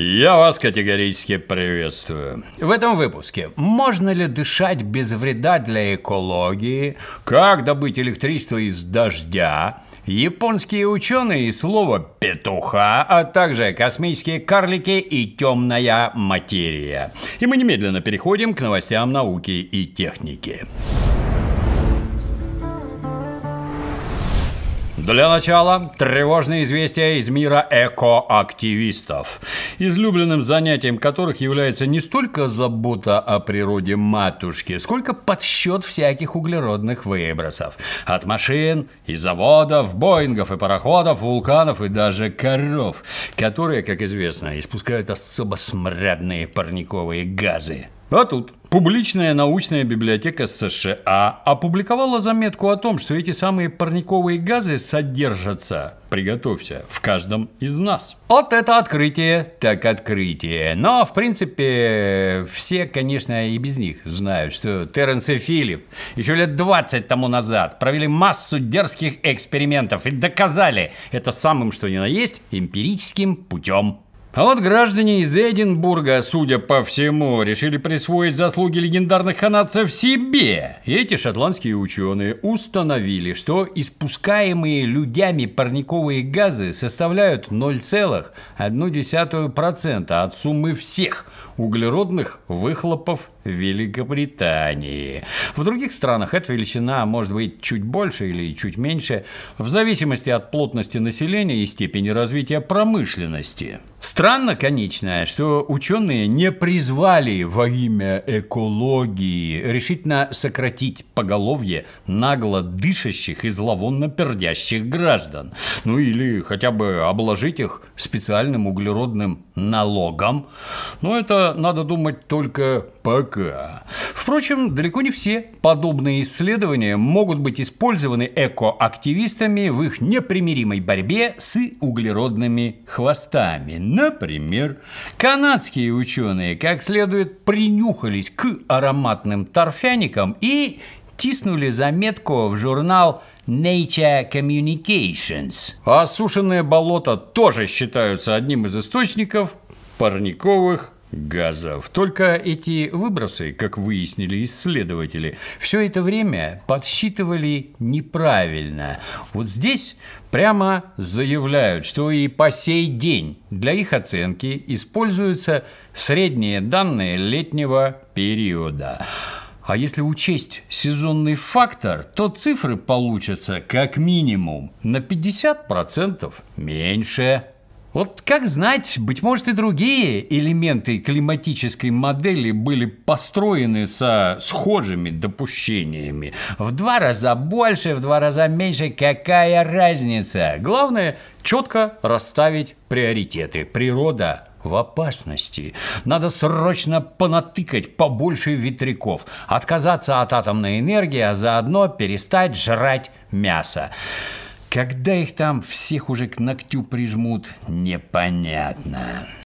Я вас категорически приветствую. В этом выпуске можно ли дышать без вреда для экологии, как добыть электричество из дождя, японские ученые и слово «петуха», а также космические карлики и темная материя. И мы немедленно переходим к новостям науки и техники. Для начала тревожные известия из мира экоактивистов, излюбленным занятием которых является не столько забота о природе матушки, сколько подсчет всяких углеродных выбросов. От машин и заводов, боингов и пароходов, вулканов и даже коров, которые, как известно, испускают особо смрадные парниковые газы. А тут публичная научная библиотека США опубликовала заметку о том, что эти самые парниковые газы содержатся, приготовься, в каждом из нас. Вот это открытие, так открытие. Но, в принципе, все, конечно, и без них знают, что Терренс и Филипп еще лет 20 тому назад провели массу дерзких экспериментов и доказали это самым, что ни на есть, эмпирическим путем. А вот граждане из Эдинбурга, судя по всему, решили присвоить заслуги легендарных канадцев себе. И эти шотландские ученые установили, что испускаемые людьми парниковые газы составляют 0,1% от суммы всех углеродных выхлопов Великобритании. В других странах эта величина может быть чуть больше или чуть меньше, в зависимости от плотности населения и степени развития промышленности. Странно, конечно, что ученые не призвали во имя экологии решительно сократить поголовье нагло дышащих и зловонно пердящих граждан. Ну или хотя бы обложить их специальным углеродным налогом. Но это, надо думать, только пока языка. Впрочем, далеко не все подобные исследования могут быть использованы экоактивистами в их непримиримой борьбе с углеродными хвостами. Например, канадские ученые как следует принюхались к ароматным торфяникам и тиснули заметку в журнал Nature Communications. Осушенные болота тоже считаются одним из источников парниковых газов. Только эти выбросы, как выяснили исследователи, все это время подсчитывали неправильно. Вот здесь прямо заявляют, что и по сей день для их оценки используются средние данные летнего периода. А если учесть сезонный фактор, то цифры получатся как минимум на 50% меньше. Вот как знать, быть может и другие элементы климатической модели были построены со схожими допущениями. В два раза больше, в два раза меньше, какая разница? Главное четко расставить приоритеты. Природа в опасности. Надо срочно понатыкать побольше ветряков, отказаться от атомной энергии, а заодно перестать жрать мясо. Когда их там всех уже к ногтю прижмут, непонятно.